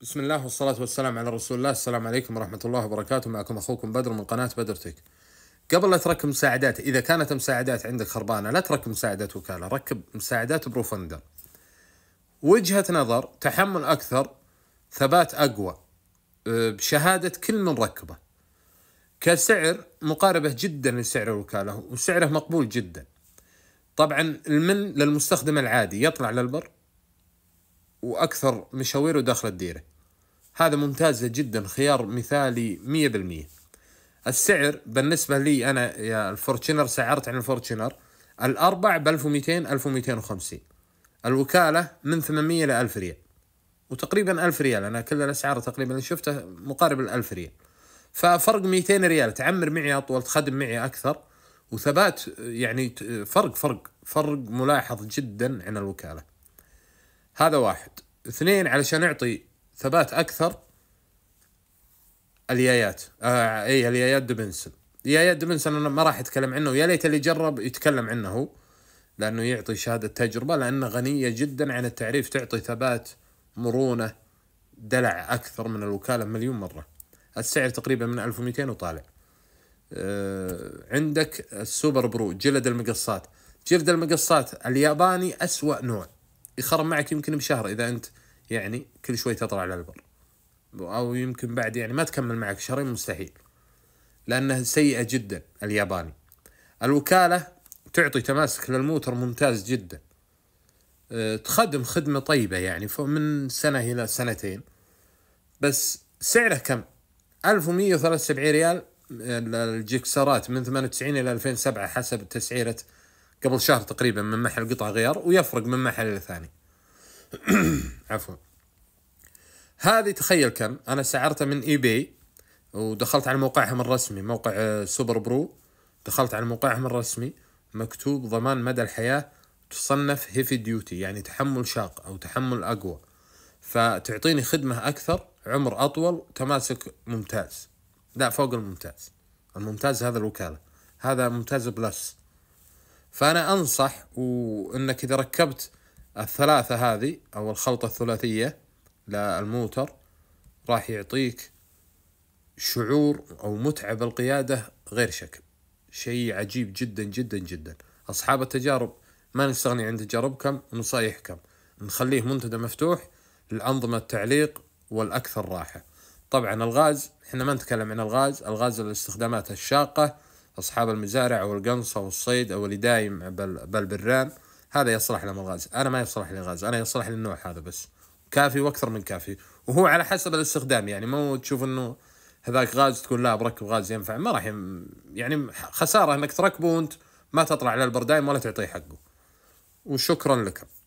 بسم الله والصلاة والسلام على رسول الله السلام عليكم ورحمة الله وبركاته معكم أخوكم بدر من قناة بدر قبل لا تركب مساعدات إذا كانت مساعدات عندك خربانة لا تركب مساعدات وكالة ركب مساعدات بروفندر وجهة نظر تحمل أكثر ثبات أقوى آه، بشهادة كل من ركبه كسعر مقاربة جدا لسعر الوكالة وسعره مقبول جدا طبعا المن للمستخدم العادي يطلع للبر وأكثر مشاويره داخل الديرة هذا ممتازة جدا خيار مثالي مية بالمية السعر بالنسبة لي أنا يا الفورتشنر سعرت عن الفورتشنر الأربع ب 1200 1250 الوكالة من 800 ل 1000 ريال وتقريبا 1000 ريال أنا كل الأسعار تقريبا اللي شفتها مقارب ل 1000 ريال ففرق 200 ريال تعمر معي أطول تخدم معي أكثر وثبات يعني فرق فرق فرق ملاحظ جدا عن الوكاله هذا واحد اثنين علشان اعطي ثبات اكثر اليايات آه اي اليايات دبنسن اليايات دبنسن انا ما راح اتكلم عنه ويا ليت اللي جرب يتكلم عنه هو لانه يعطي شهاده تجربه لانه غنيه جدا عن التعريف تعطي ثبات مرونه دلع اكثر من الوكاله مليون مره السعر تقريبا من 1200 وطالع آه عندك السوبر برو جلد المقصات جلد المقصات الياباني أسوأ نوع يخرم معك يمكن بشهر اذا انت يعني كل شوي تطلع على البر او يمكن بعد يعني ما تكمل معك شهرين مستحيل لانه سيئه جدا الياباني الوكاله تعطي تماسك للموتر ممتاز جدا أه، تخدم خدمه طيبه يعني من سنه الى سنتين بس سعره كم 1173 ريال الجكسرات من 98 الى 2007 حسب تسعيره قبل شهر تقريبا من محل قطع غيار ويفرق من محل ثاني. عفوا هذه تخيل كم انا سعرتها من اي باي ودخلت على موقعهم الرسمي موقع آه، سوبر برو دخلت على موقعهم الرسمي مكتوب ضمان مدى الحياة تصنف هيفي ديوتي يعني تحمل شاق أو تحمل أقوى فتعطيني خدمة أكثر عمر أطول تماسك ممتاز لا فوق الممتاز الممتاز هذا الوكالة هذا ممتاز بلس فأنا أنصح وأنك إذا ركبت الثلاثة هذه أو الخلطة الثلاثية للموتر راح يعطيك شعور أو متعة بالقيادة غير شكل شيء عجيب جدا جدا جدا أصحاب التجارب ما نستغني عن تجاربكم ونصايحكم نخليه منتدى مفتوح للأنظمة التعليق والأكثر راحة طبعا الغاز احنا ما نتكلم عن الغاز الغاز الاستخدامات الشاقة أصحاب المزارع أو القنصة أو الصيد أو اللي دايم بالبران هذا يصلح لهم الغاز أنا ما يصلح لي غاز أنا يصلح لي النوع هذا بس كافي وأكثر من كافي وهو على حسب الاستخدام يعني مو تشوف أنه هذاك غاز تقول لا بركب غاز ينفع ما راح يم... يعني خسارة أنك تركبه وأنت ما تطلع على البردايم ولا تعطيه حقه وشكرا لكم